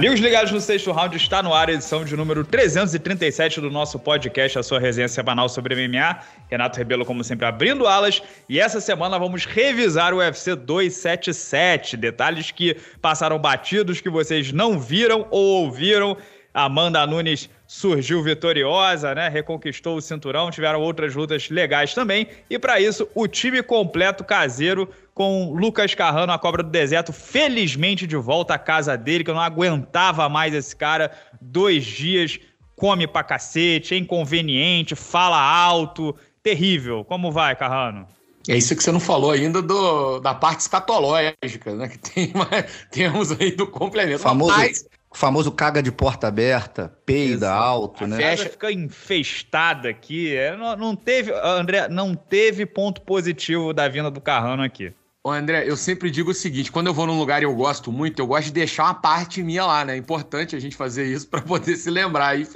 Amigos ligados no sexto round, está no ar a edição de número 337 do nosso podcast, a sua resenha semanal sobre MMA. Renato Rebelo, como sempre, abrindo alas. E essa semana vamos revisar o UFC 277. Detalhes que passaram batidos, que vocês não viram ou ouviram. Amanda Nunes surgiu vitoriosa, né? Reconquistou o cinturão, tiveram outras lutas legais também. E para isso, o time completo caseiro com Lucas Carrano, a cobra do deserto, felizmente de volta à casa dele, que eu não aguentava mais esse cara. Dois dias, come pra cacete, é inconveniente, fala alto, terrível. Como vai, Carrano? É isso que você não falou ainda do, da parte escatológica, né? Que tem uma, temos aí do complemento. Famoso, Mas... O famoso caga de porta aberta, peida alto, a né? A festa fica infestada aqui. É, não, não, teve, André, não teve ponto positivo da vinda do Carrano aqui. Ô André, eu sempre digo o seguinte: quando eu vou num lugar e eu gosto muito, eu gosto de deixar uma parte minha lá, né? É importante a gente fazer isso para poder se lembrar. E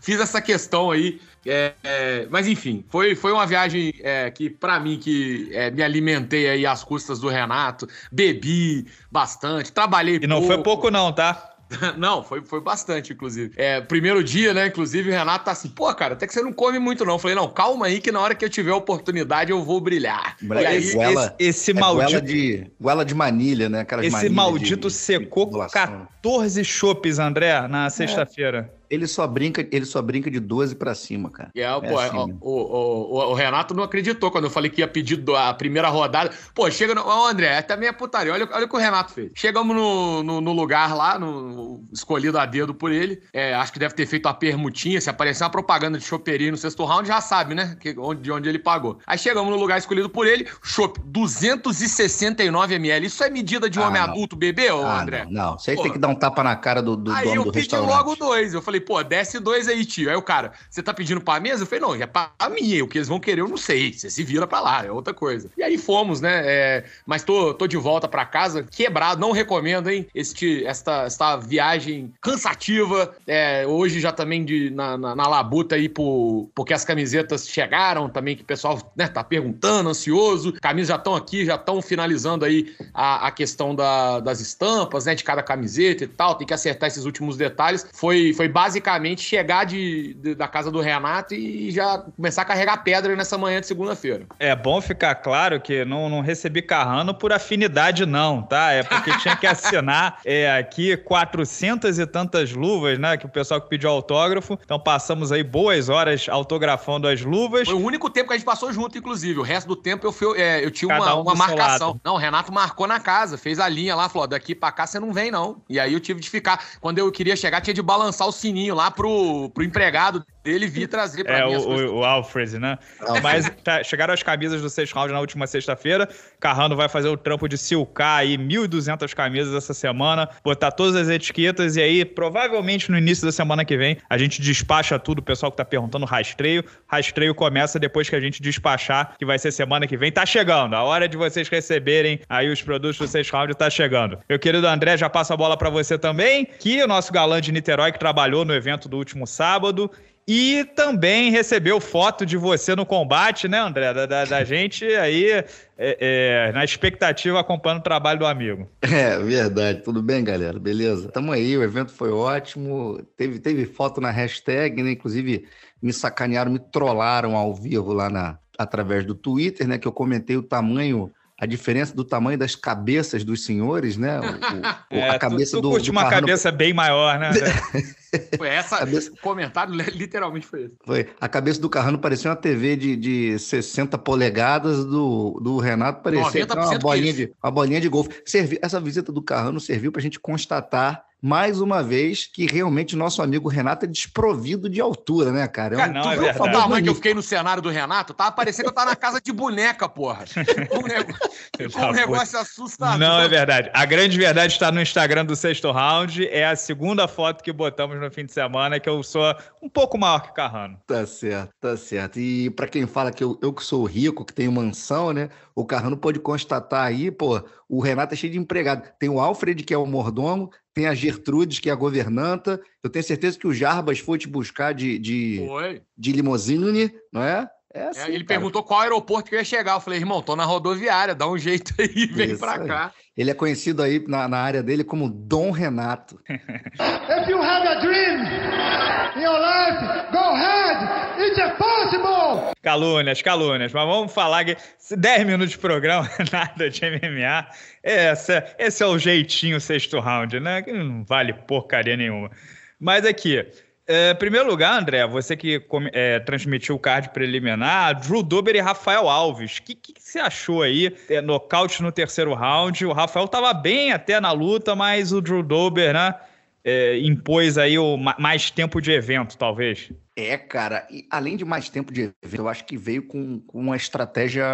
fiz essa questão aí. É, é, mas enfim, foi, foi uma viagem é, que, para mim, que é, me alimentei aí às custas do Renato, bebi bastante, trabalhei. E não pouco. foi pouco, não, tá? Não, foi, foi bastante, inclusive. É, primeiro dia, né? Inclusive, o Renato tá assim, pô, cara, até que você não come muito, não. Eu falei, não, calma aí, que na hora que eu tiver a oportunidade, eu vou brilhar. Bra e aí, é guela, esse, esse é maldito. Goela de, de manilha, né? esse maldito de, secou de 14 chopes, André, na é. sexta-feira. É. Ele só brinca, ele só brinca de 12 para cima, cara. É, é pô, assim. o, o, o, o, Renato não acreditou quando eu falei que ia pedir a primeira rodada. Pô, chega no. Ô, André, é também é putaria. Olha, olha o que o Renato fez. Chegamos no, no, no lugar lá, no, escolhido a dedo por ele. É, acho que deve ter feito a permutinha. Se aparecer uma propaganda de choperia no sexto round, já sabe, né? Que, onde, de onde ele pagou. Aí chegamos no lugar escolhido por ele, chopp 269 ml. Isso é medida de ah, homem não. adulto, bebê, ô, ah, André? Não, não. Você pô. tem que dar um tapa na cara do, do Aí dono do restaurante. Aí eu pedi logo dois. Eu falei, pô, desce dois aí, tio. Aí o cara, você tá pedindo pra mesa? Eu falei, não, é pra mim O que eles vão querer, eu não sei. Você se vira pra lá, é outra coisa. E aí fomos, né? É, mas tô, tô de volta pra casa, quebrado, não recomendo, hein? Este, esta, esta viagem cansativa. É, hoje já também de, na, na, na, labuta aí, por, porque as camisetas chegaram também, que o pessoal né, tá perguntando, ansioso. Camisas já estão aqui, já estão finalizando aí a, a questão da, das estampas, né? De cada camiseta e tal. Tem que acertar esses últimos detalhes. Foi, foi basicamente chegar de, de, da casa do Renato e já começar a carregar pedra nessa manhã de segunda-feira. É bom ficar claro que não, não recebi Carrano por afinidade, não, tá? É porque tinha que assinar é, aqui 400 e tantas luvas, né? Que o pessoal que pediu autógrafo. Então passamos aí boas horas autografando as luvas. Foi o único tempo que a gente passou junto, inclusive. O resto do tempo eu, fui, é, eu tinha Cada uma, um uma marcação. Não, o Renato marcou na casa, fez a linha lá, falou: daqui pra cá você não vem, não. E aí eu tive de ficar. Quando eu queria chegar, tinha de balançar o cinto pequenininho lá pro, pro empregado dele vir é, trazer pra é, mim. O, o Alfred, né? Alfred. Mas tá, chegaram as camisas do sexto round na última sexta-feira. Carrano vai fazer o trampo de silcar aí 1.200 camisas essa semana, botar todas as etiquetas e aí, provavelmente no início da semana que vem, a gente despacha tudo. O pessoal que tá perguntando rastreio. Rastreio começa depois que a gente despachar, que vai ser semana que vem. Tá chegando. A hora de vocês receberem aí os produtos do sexto round tá chegando. Meu querido André, já passa a bola para você também, que é o nosso galã de Niterói que trabalhou no evento do último sábado e também recebeu foto de você no combate, né, André? Da, da, da gente aí é, é, na expectativa acompanhando o trabalho do amigo. É, verdade. Tudo bem, galera? Beleza? Tamo aí, o evento foi ótimo. Teve, teve foto na hashtag, né? Inclusive, me sacanearam, me trollaram ao vivo lá na, através do Twitter, né? Que eu comentei o tamanho a diferença do tamanho das cabeças dos senhores, né? O, o, é, a cabeça tu, tu do. Curte do uma Carrano... cabeça bem maior, né? Foi essa, cabeça... o comentário literalmente foi esse. Foi. A cabeça do Carrano parecia uma TV de, de 60 polegadas, do, do Renato parecia uma bolinha, de, uma bolinha de golfe. Servi... Essa visita do Carrano serviu para a gente constatar mais uma vez que realmente nosso amigo Renato é desprovido de altura, né, cara? É um, cara não, é verdade. Não, que eu fiquei no cenário do Renato, tava tá parecendo que eu tava na casa de boneca, porra. Um, negócio, um negócio assustador. Não, é verdade. A grande verdade está no Instagram do Sexto Round, é a segunda foto que botamos no fim de semana, é que eu sou um pouco maior que Carrano. Tá certo, tá certo. E para quem fala que eu, eu que sou rico, que tenho mansão, né? O Carrano pode constatar aí, pô, o Renato é cheio de empregado. Tem o Alfred, que é o mordomo, tem a Gertrudes, que é a governanta. Eu tenho certeza que o Jarbas foi te buscar de, de, de limousine, não é? É, é assim, ele cara. perguntou qual aeroporto que eu ia chegar. Eu falei, irmão, tô na rodoviária, dá um jeito aí, vem para pra aí. cá. Ele é conhecido aí na, na, área dele como Dom Renato. If you have a dream in your life, go ahead, it's possible! Calúnias, calúnias, mas vamos falar que 10 minutos de programa, nada de MMA. esse é o jeitinho sexto round, né? Que não vale porcaria nenhuma. Mas aqui, é, em primeiro lugar, André, você que é, transmitiu o card preliminar, Drew Dober e Rafael Alves. O que, que, você achou aí? É, nocaute no terceiro round. O Rafael estava bem até na luta, mas o Drew Dober, né? É, impôs aí o ma mais tempo de evento, talvez. É, cara, e além de mais tempo de evento, eu acho que veio com, com uma estratégia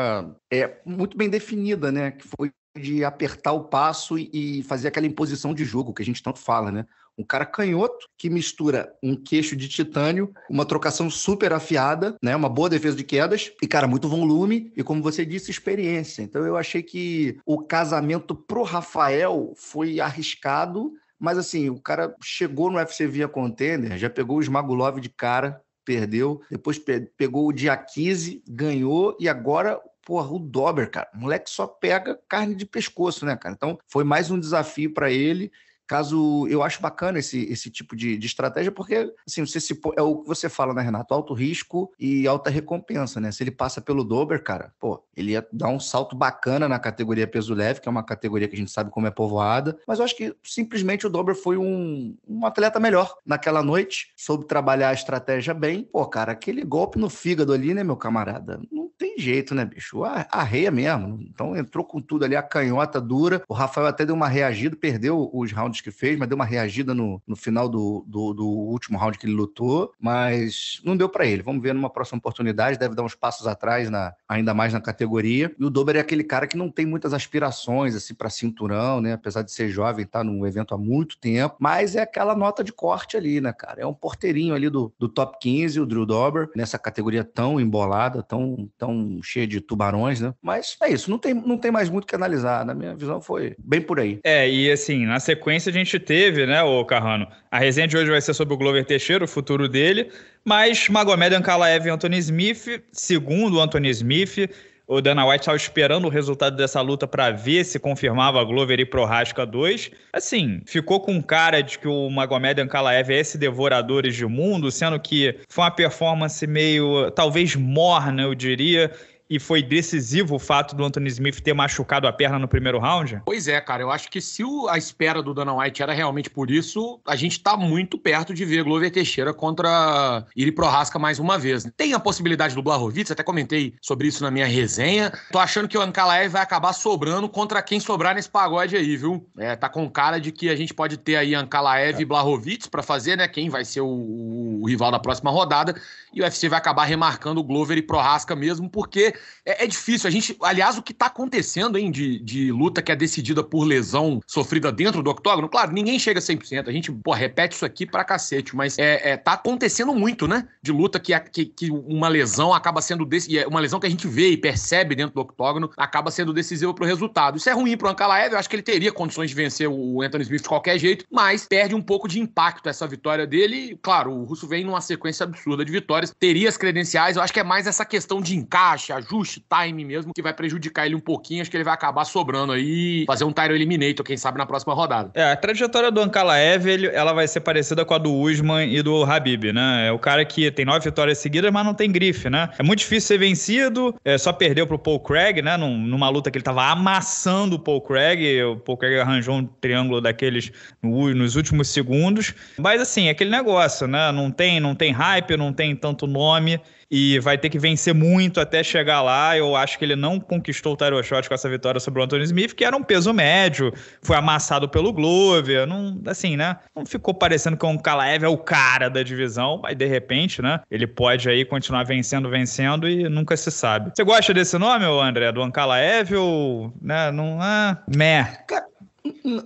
é, muito bem definida, né? Que foi de apertar o passo e, e fazer aquela imposição de jogo que a gente tanto fala, né? Um cara canhoto que mistura um queixo de titânio, uma trocação super afiada, né? Uma boa defesa de quedas e, cara, muito volume e, como você disse, experiência. Então eu achei que o casamento pro Rafael foi arriscado, mas assim, o cara chegou no UFC via contender, já pegou o Smagulov de cara, perdeu, depois pe pegou o Diakise, ganhou e agora porra, o Dober, cara. O moleque só pega carne de pescoço, né, cara? Então, foi mais um desafio para ele. Caso eu acho bacana esse, esse tipo de, de estratégia, porque assim, você se, é o que você fala, né, Renato? Alto risco e alta recompensa, né? Se ele passa pelo Dober, cara, pô, ele ia dar um salto bacana na categoria peso leve, que é uma categoria que a gente sabe como é povoada. Mas eu acho que simplesmente o Dober foi um, um atleta melhor naquela noite, soube trabalhar a estratégia bem. Pô, cara, aquele golpe no fígado ali, né, meu camarada? Não tem jeito, né, bicho? Arreia mesmo. Então entrou com tudo ali, a canhota dura. O Rafael até deu uma reagida, perdeu os rounds rounds que fez, mas deu uma reagida no, no final do, do, do último round que ele lutou, mas não deu para ele. Vamos ver numa próxima oportunidade, deve dar uns passos atrás, na, ainda mais na categoria. E o Dober é aquele cara que não tem muitas aspirações assim para cinturão, né? Apesar de ser jovem, tá num evento há muito tempo, mas é aquela nota de corte ali, né, cara? É um porteirinho ali do, do top 15, o Drew Dober, nessa categoria tão embolada, tão, tão cheia de tubarões, né? Mas é isso, não tem, não tem mais muito o que analisar. Na minha visão, foi bem por aí. É, e assim, na sequência sequência a gente teve, né, o Carrano? A resenha de hoje vai ser sobre o Glover Teixeira, o futuro dele, mas Magomed Ankalaev e Anthony Smith, segundo o Anthony Smith, o Dana White estava esperando o resultado dessa luta para ver se confirmava Glover e Prohaska 2. Assim, ficou com cara de que o Magomed Ankalaev é esse devoradores de mundo, sendo que foi uma performance meio, talvez morna, eu diria, e foi decisivo o fato do Anthony Smith ter machucado a perna no primeiro round? Pois é, cara. Eu acho que se a espera do Dana White era realmente por isso, a gente tá muito perto de ver Glover Teixeira contra Iri Prohaska mais uma vez. Tem a possibilidade do Blahovic, até comentei sobre isso na minha resenha. Tô achando que o Ankalaev vai acabar sobrando contra quem sobrar nesse pagode aí, viu? É, tá com cara de que a gente pode ter aí Ankalaev é. e Blahovic para fazer, né? Quem vai ser o, o rival da próxima rodada. E o UFC vai acabar remarcando o Glover e Prohaska mesmo, porque é, é difícil. A gente, aliás, o que está acontecendo hein, de, de luta que é decidida por lesão sofrida dentro do octógono, claro, ninguém chega a 100%. A gente pô, repete isso aqui pra cacete, mas é, é, tá acontecendo muito, né? De luta que, que, que uma lesão acaba sendo. Desse, é uma lesão que a gente vê e percebe dentro do octógono acaba sendo decisiva pro resultado. Isso é ruim pro Ankalaev. Eu acho que ele teria condições de vencer o Anthony Smith de qualquer jeito, mas perde um pouco de impacto essa vitória dele. Claro, o Russo vem numa sequência absurda de vitórias, teria as credenciais. Eu acho que é mais essa questão de encaixe, ajuda ajuste, time mesmo, que vai prejudicar ele um pouquinho. Acho que ele vai acabar sobrando aí, fazer um Tyro Eliminator, quem sabe, na próxima rodada. É, a trajetória do Ankalaev, ela vai ser parecida com a do Usman e do Habib, né? É o cara que tem nove vitórias seguidas, mas não tem grife, né? É muito difícil ser vencido, é, só perdeu pro Paul Craig, né? Numa luta que ele tava amassando o Paul Craig, o Paul Craig arranjou um triângulo daqueles nos últimos segundos. Mas assim, é aquele negócio, né? Não tem, não tem hype, não tem tanto nome e vai ter que vencer muito até chegar lá. Eu acho que ele não conquistou o Tyro Shot com essa vitória sobre o Anthony Smith, que era um peso médio, foi amassado pelo Glover, não, assim, né? Não ficou parecendo que o um Kalaev é o cara da divisão, mas de repente, né? Ele pode aí continuar vencendo, vencendo e nunca se sabe. Você gosta desse nome, André, do Ankalaev ou, né, não, é... meh.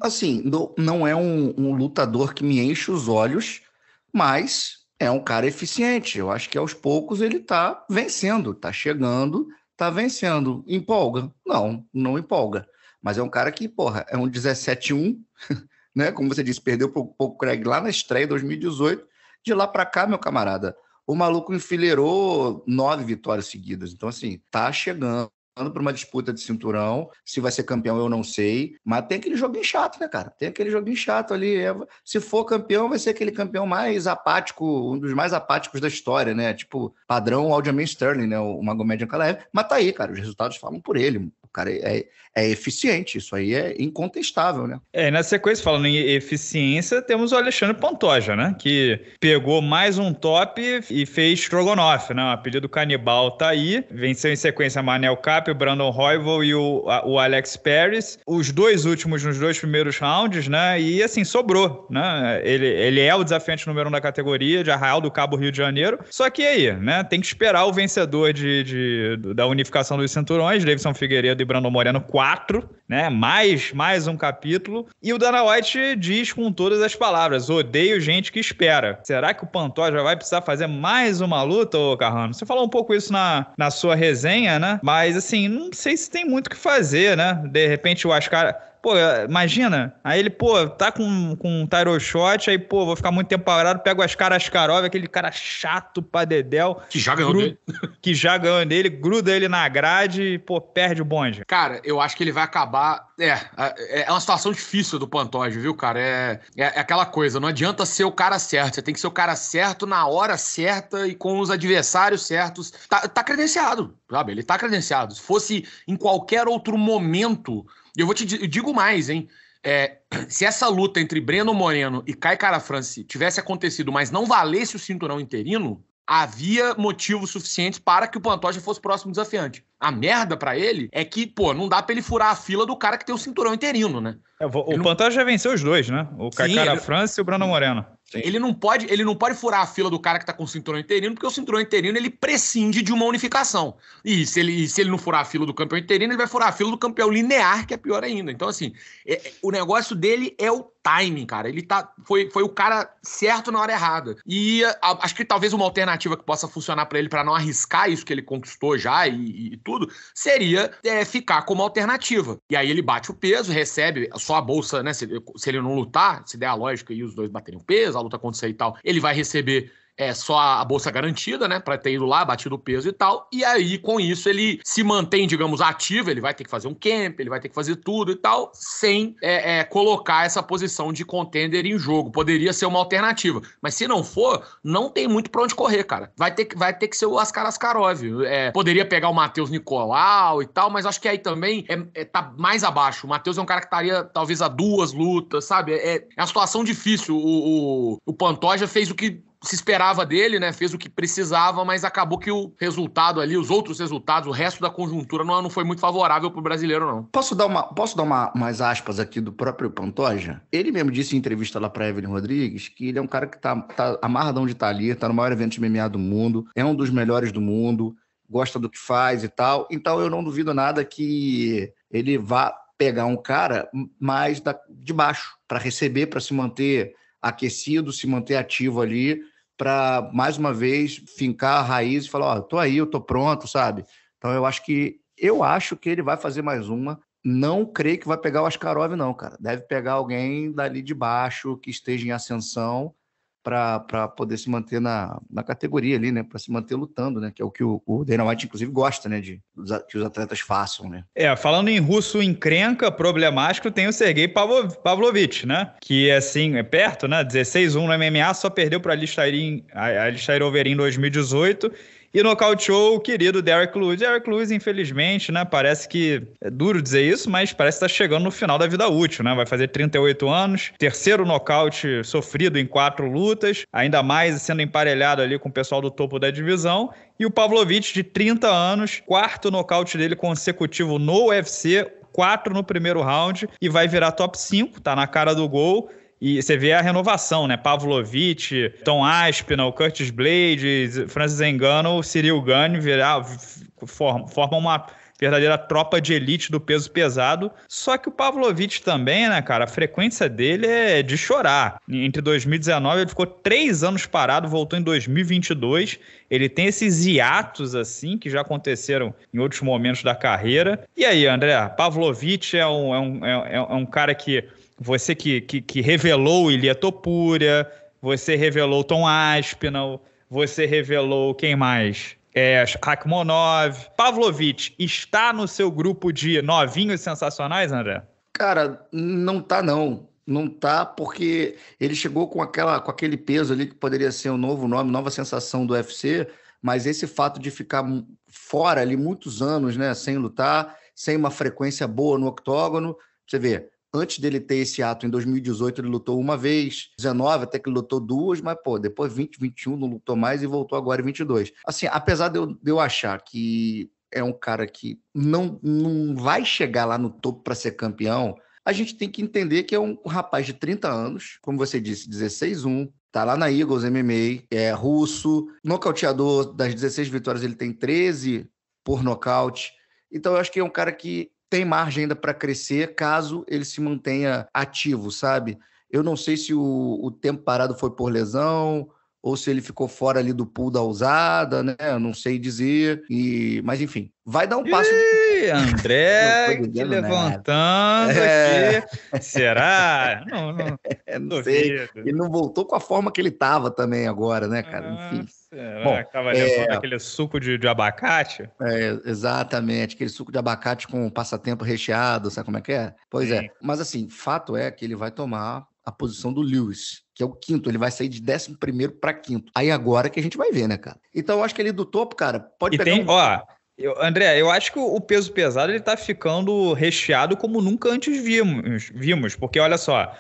Assim, não é um, um lutador que me enche os olhos, mas é um cara eficiente. Eu acho que aos poucos ele está vencendo, está chegando, está vencendo. Empolga? Não, não empolga. Mas é um cara que, porra, é um 17-1, né? Como você disse, perdeu para o Craig lá na estreia 2018. De lá para cá, meu camarada, o maluco enfileirou nove vitórias seguidas. Então, assim, tá chegando, para uma disputa de cinturão. Se vai ser campeão, eu não sei. Mas tem aquele joguinho chato, né, cara? Tem aquele joguinho chato ali. É, se for campeão, vai ser aquele campeão mais apático, um dos mais apáticos da história, né? Tipo, padrão Aljamain Sterling, né? O Magomed Ankalaev. Mas tá aí, cara. Os resultados falam por ele cara é, é eficiente, isso aí é incontestável, né? É, na sequência, falando em eficiência, temos o Alexandre Pantoja, né? Que pegou mais um top e fez Strogonoff, né? O apelido canibal tá aí. Venceu em sequência Manel Cap, o Brandon Royval e o, a, o Alex Paris. Os dois últimos nos dois primeiros rounds, né? E assim, sobrou, né? Ele, ele é o desafiante número um da categoria, de Arraial do Cabo Rio de Janeiro. Só que aí, né? Tem que esperar o vencedor de, de da unificação dos cinturões, Davidson Figueiredo e Brandon Moreno 4, né? Mais, mais um capítulo. E o Dana White diz com todas as palavras: odeio gente que espera. Será que o Pantó já vai precisar fazer mais uma luta, ô Carrano? Você falou um pouco isso na, na sua resenha, né? Mas assim, não sei se tem muito o que fazer, né? De repente o Ascara. Pô, imagina, aí ele, pô, tá com, com um tiro shot, aí, pô, vou ficar muito tempo parado, pego as caras Karov, aquele cara chato pra dedéu. Que já ganhou dele. Que já ganhou dele, gruda ele na grade e, pô, perde o bonde. Cara, eu acho que ele vai acabar... É, é, é uma situação difícil do Pantoja, viu, cara? É, é, é aquela coisa, não adianta ser o cara certo, você tem que ser o cara certo na hora certa e com os adversários certos. Tá, tá credenciado, sabe? Ele tá credenciado. Se fosse em qualquer outro momento e eu vou te eu digo mais, hein? É, se essa luta entre Breno Moreno e Kai Cara France tivesse acontecido, mas não valesse o cinturão interino, havia motivos suficientes para que o Pantoja fosse próximo desafiante. A merda para ele é que, pô, não dá para ele furar a fila do cara que tem o cinturão interino, né? É, o ele já venceu os dois, né? O Caicara ele... França e o Bruno Moreno. Ele não pode, ele não pode furar a fila do cara que tá com o cinturão interino, porque o cinturão interino ele prescinde de uma unificação. E se ele, se ele não furar a fila do campeão interino, ele vai furar a fila do campeão linear, que é pior ainda. Então, assim, é, o negócio dele é o timing, cara. Ele tá, foi, foi o cara certo na hora errada. E a, acho que talvez uma alternativa que possa funcionar para ele para não arriscar isso que ele conquistou já e, e tudo tudo, seria é, ficar como alternativa. E aí ele bate o peso, recebe só a bolsa, né? Se, se ele não lutar, se der a lógica e os dois baterem o peso, a luta acontecer e tal, ele vai receber é só a bolsa garantida, né, para ter ido lá, batido o peso e tal. E aí com isso ele se mantém, digamos, ativo. Ele vai ter que fazer um camp, ele vai ter que fazer tudo e tal, sem é, é, colocar essa posição de contender em jogo. Poderia ser uma alternativa, mas se não for, não tem muito para onde correr, cara. Vai ter que vai ter que ser o Ascar Askarov. É, poderia pegar o Matheus Nicolau e tal, mas acho que aí também é, é, tá mais abaixo. O Matheus é um cara que estaria talvez a duas lutas, sabe? É, é uma situação difícil. O, o, o Pantoja fez o que se esperava dele, né? Fez o que precisava, mas acabou que o resultado ali, os outros resultados, o resto da conjuntura não, não foi muito favorável para o brasileiro, não. Posso dar, uma, posso dar uma, umas aspas aqui do próprio Pantoja? Ele mesmo disse em entrevista lá para Evelyn Rodrigues que ele é um cara que tá, tá amarradão de estar tá ali, tá no maior evento de MMA do mundo, é um dos melhores do mundo, gosta do que faz e tal. Então eu não duvido nada que ele vá pegar um cara mais da, de baixo para receber, para se manter aquecido, se manter ativo ali para, mais uma vez, fincar a raiz e falar, ó, oh, tô aí, eu tô pronto, sabe? Então eu acho que eu acho que ele vai fazer mais uma. Não creio que vai pegar o Askarov, não, cara. Deve pegar alguém dali de baixo que esteja em ascensão para poder se manter na, na categoria ali, né? Para se manter lutando, né? Que é o que o, o Dana White, inclusive, gosta, né? De, de, que os atletas façam, né? É, falando em russo encrenca, problemático, tem o Sergei Pavlovich, né? Que, assim, é perto, né? 16-1 no MMA, só perdeu para a Alistair Overeem em 2018 e nocauteou o querido Derek Lewis. Derek Lewis, infelizmente, né? Parece que é duro dizer isso, mas parece estar tá chegando no final da vida útil, né? Vai fazer 38 anos, terceiro nocaute sofrido em quatro lutas, ainda mais sendo emparelhado ali com o pessoal do topo da divisão. E o Pavlovich, de 30 anos, quarto nocaute dele consecutivo no UFC, quatro no primeiro round e vai virar top 5, tá na cara do gol. E você vê a renovação, né? Pavlovich, Tom Aspinall, Curtis Blades, Francis Engano, Cyril Gunn virar, ah, formam uma verdadeira tropa de elite do peso pesado. Só que o Pavlovich também, né, cara, a frequência dele é de chorar. Entre 2019, ele ficou três anos parado, voltou em 2022. Ele tem esses hiatos, assim, que já aconteceram em outros momentos da carreira. E aí, André, Pavlovich é um, é um, é, é um cara que você que, que, que revelou Ilia Topúria, você revelou Tom Aspinall, você revelou quem mais? É, Rakhmonov. Pavlovich está no seu grupo de novinhos sensacionais, André? Cara, não tá não. Não tá porque ele chegou com, aquela, com aquele peso ali que poderia ser um novo nome, nova sensação do UFC, mas esse fato de ficar fora ali muitos anos, né, sem lutar, sem uma frequência boa no octógono, você vê, antes dele ter esse ato, em 2018, ele lutou uma vez, 19 até que ele lutou duas, mas, pô, depois 20, 21, não lutou mais e voltou agora em 22. Assim, apesar de eu, de eu achar que é um cara que não, não vai chegar lá no topo para ser campeão, a gente tem que entender que é um rapaz de 30 anos, como você disse, 16-1, tá lá na Eagles MMA, é russo, nocauteador das 16 vitórias, ele tem 13 por nocaute. Então eu acho que é um cara que tem margem ainda para crescer caso ele se mantenha ativo, sabe? Eu não sei se o, o tempo parado foi por lesão, ou se ele ficou fora ali do pool da ousada, né? Eu não sei dizer. E... Mas enfim, vai dar um passo. Ih, André, não, levantando né? aqui. É... Será? Não, não. É, não sei. E não voltou com a forma que ele estava também agora, né, cara? Ah, enfim. É, Bom, acaba é, aquele suco de, de abacate. É, exatamente, aquele suco de abacate com passatempo recheado, sabe como é que é? Pois é, Sim. é. Mas assim, fato é que ele vai tomar a posição do Lewis, que é o quinto. Ele vai sair de décimo primeiro para quinto. Aí agora que a gente vai ver, né, cara? Então eu acho que ele é do topo, cara, pode e pegar. Tem, um... ó, eu, André, eu acho que o peso pesado ele tá ficando recheado como nunca antes vimos, vimos porque olha só.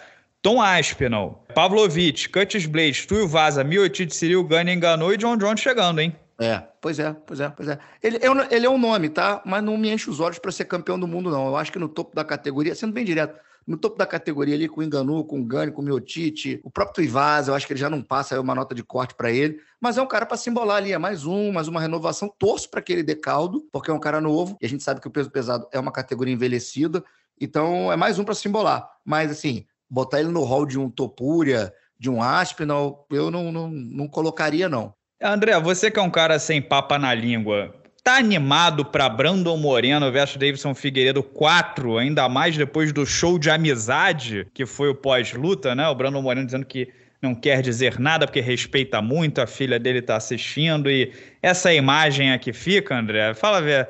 Tom Aspinall, Pavlovich, Curtis Blades, Tuio Vaza, Miotic, Cyril Gunn enganou e John Jones chegando, hein? É, pois é, pois é, pois é. Ele, eu, ele é um nome, tá? Mas não me enche os olhos para ser campeão do mundo, não. Eu acho que no topo da categoria, sendo bem direto, no topo da categoria ali com o Enganu, com o Gani, com o Miotite, o próprio Tuivasa, eu acho que ele já não passa aí uma nota de corte para ele, mas é um cara para simbolar ali, é mais um, mais uma renovação, torço para que ele dê caldo, porque é um cara novo, e a gente sabe que o peso pesado é uma categoria envelhecida, então é mais um para simbolar, mas assim, botar ele no hall de um Topúria, de um Aspinal, eu não, não, não colocaria, não. André, você que é um cara sem papa na língua, tá animado para Brandon Moreno versus Davidson Figueiredo 4, ainda mais depois do show de amizade que foi o pós-luta, né? O Brandon Moreno dizendo que não quer dizer nada porque respeita muito, a filha dele tá assistindo e essa imagem aqui fica, André. Fala ver,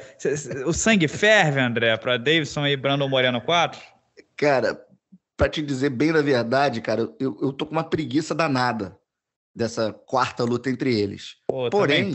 o sangue ferve, André, para Davidson e Brandon Moreno 4? Cara, para te dizer bem da verdade, cara, eu, eu tô com uma preguiça danada dessa quarta luta entre eles. Pô, Porém,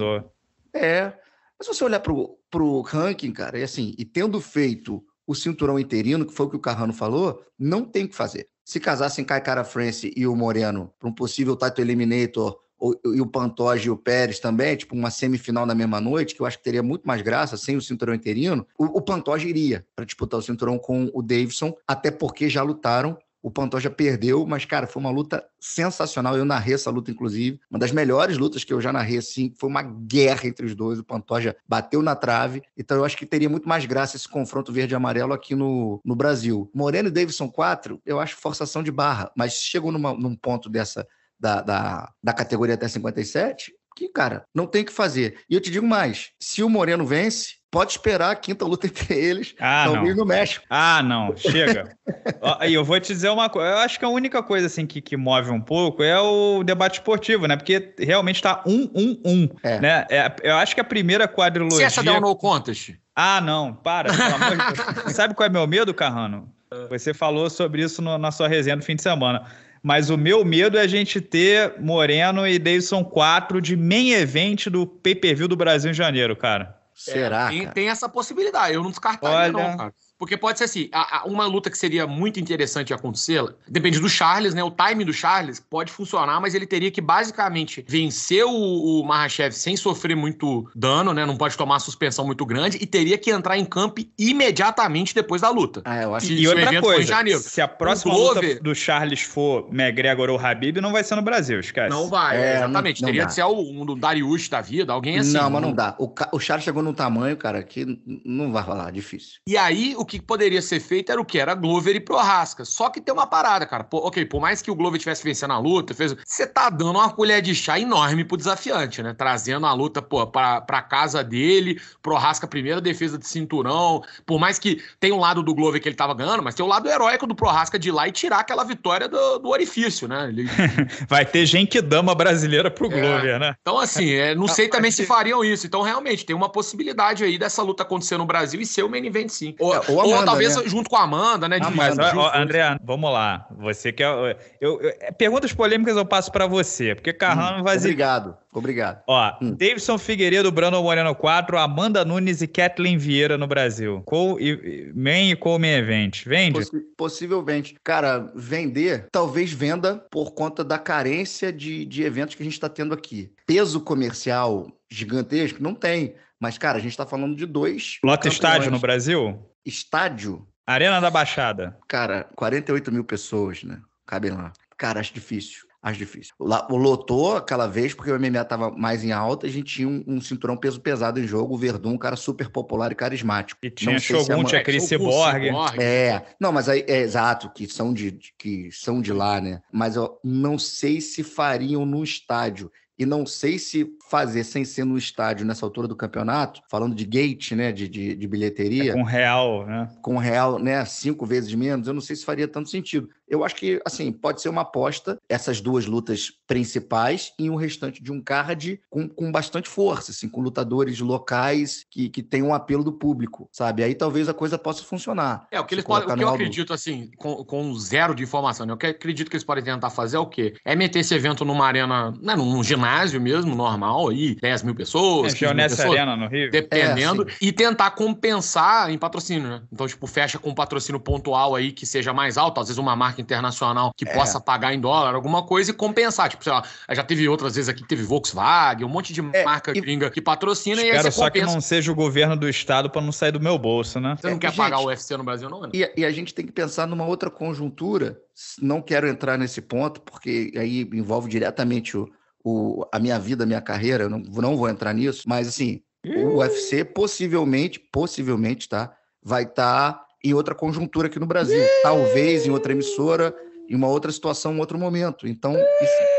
é. Mas se você olhar pro, pro ranking, cara, e assim, e tendo feito o cinturão interino, que foi o que o Carrano falou, não tem o que fazer. Se casassem Kai Cara France e o Moreno para um possível Tato Eliminator e o Pantoja e o Pérez também, tipo uma semifinal na mesma noite, que eu acho que teria muito mais graça sem o cinturão interino, o, o Pantoja iria para disputar o cinturão com o Davidson, até porque já lutaram. O Pantoja perdeu, mas, cara, foi uma luta sensacional. Eu narrei essa luta, inclusive. Uma das melhores lutas que eu já narrei, assim. Foi uma guerra entre os dois. O Pantoja bateu na trave. Então, eu acho que teria muito mais graça esse confronto verde e amarelo aqui no, no Brasil. Moreno e Davidson 4, eu acho forçação de barra. Mas chegou numa, num ponto dessa da, da, da categoria até 57, que, cara, não tem o que fazer. E eu te digo mais: se o Moreno vence, pode esperar a quinta luta entre eles, ah, talvez não. no México. Ah, não, chega. Aí eu vou te dizer uma coisa. Eu acho que a única coisa assim que, que move um pouco é o debate esportivo, né? Porque realmente está um, um, um. É. Né? É, eu acho que a primeira quadrilogia. Se essa der um no contest. Ah, não, para, pelo amor de Deus. Sabe qual é meu medo, Carrano? É. Você falou sobre isso no, na sua resenha do fim de semana. Mas o meu medo é a gente ter Moreno e Davidson 4 de main event do pay-per-view do Brasil em janeiro, cara. É, Será? É, tem, tem, essa possibilidade, eu não descartaria Olha... não, cara. Porque pode ser assim, uma luta que seria muito interessante acontecê-la, depende do Charles, né? O time do Charles pode funcionar, mas ele teria que basicamente vencer o, Mahashev sem sofrer muito dano, né? Não pode tomar suspensão muito grande e teria que entrar em campo imediatamente depois da luta. Ah, eu acho que e, outra coisa, se a próxima Glover, luta do Charles for McGregor ou Habib, não vai ser no Brasil, esquece. Não vai, é, exatamente. Não, teria não que ser um do Darius da vida, alguém assim. Não, mas não dá. O, o Charles chegou num tamanho, cara, que não vai rolar, difícil. E aí, o que poderia ser feito era o que? Era Glover e Prorasca. Só que tem uma parada, cara. Pô, ok, por mais que o Glover tivesse vencendo a luta, fez. Você tá dando uma colher de chá enorme pro desafiante, né? Trazendo a luta, pô, pra, pra casa dele, Prorasca primeira defesa de cinturão. Por mais que tem um lado do Glover que ele tava ganhando, mas tem o um lado heróico do Prorasca de ir lá e tirar aquela vitória do, do orifício, né? Ele... Vai ter gente dama brasileira pro é. Glover, é. né? Então, assim, é, não sei também se fariam isso. Então, realmente, tem uma possibilidade aí dessa luta acontecer no Brasil e ser o main event, sim. Ou, ou ou, Amanda, ou talvez né? junto com a Amanda, né? Ah, mas, ó, André, vamos lá. Você quer. É, eu, eu, é, perguntas polêmicas eu passo para você, porque Carrão hum, vai. Obrigado, obrigado. Ó, hum. Davidson Figueiredo, Brandon Moreno 4, Amanda Nunes e Kathleen Vieira no Brasil. Cole e, main e Cole main event. Vende? possivelmente. Cara, vender, talvez venda por conta da carência de, de eventos que a gente está tendo aqui. Peso comercial gigantesco? Não tem. Mas, cara, a gente está falando de dois. Lota estádio no Brasil? Estádio. Arena da Baixada. Cara, 48 mil pessoas, né? Cabem lá. Cara, acho difícil. Acho difícil. Lá, lotou aquela vez, porque o MMA tava mais em alta, a gente tinha um, um cinturão peso pesado em jogo, o Verdun, um cara super popular e carismático. E tinha é Shogun, tinha Chris Cyborg. É, não, mas aí, é exato, que são de, que são de lá, né? Mas eu não sei se fariam no estádio e não sei se fazer sem ser no estádio nessa altura do campeonato, falando de gate, né, de, de, de bilheteria. É com real, né? Com real, né, cinco vezes menos, eu não sei se faria tanto sentido. Eu acho que, assim, pode ser uma aposta, essas duas lutas principais e o um restante de um card com, com bastante força, assim, com lutadores locais que, que tem um apelo do público, sabe? Aí talvez a coisa possa funcionar. É, o que, eles o que eu acredito, assim, com, com zero de informação, né? O que eu acredito que eles podem tentar fazer é o quê? É meter esse evento numa arena, né, num ginásio mesmo, normal, aí, 10 mil pessoas. É, nessa pessoas, arena no Rio. Dependendo. É, e tentar compensar em patrocínio, né? Então, tipo, fecha com um patrocínio pontual aí que seja mais alto, às vezes uma marca internacional que é. possa pagar em dólar, alguma coisa e compensar. Tipo, sei lá, já teve outras vezes aqui teve Volkswagen, um monte de é, marca e... gringa que patrocina Espero e aí só compensa. que não seja o governo do estado para não sair do meu bolso, né? Você não é, quer gente, pagar o UFC no Brasil, não? Né? E, e a gente tem que pensar numa outra conjuntura. Não quero entrar nesse ponto, porque aí envolve diretamente o, o, a minha vida, a minha carreira, eu não, não vou entrar nisso, mas assim, o UFC possivelmente, possivelmente, tá? Vai estar tá e outra conjuntura aqui no Brasil. Talvez em outra emissora, em uma outra situação, em outro momento. Então, isso...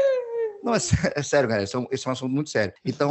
Não, é, é sério, galera. Esse é, um, esse é, um, assunto muito sério. Então,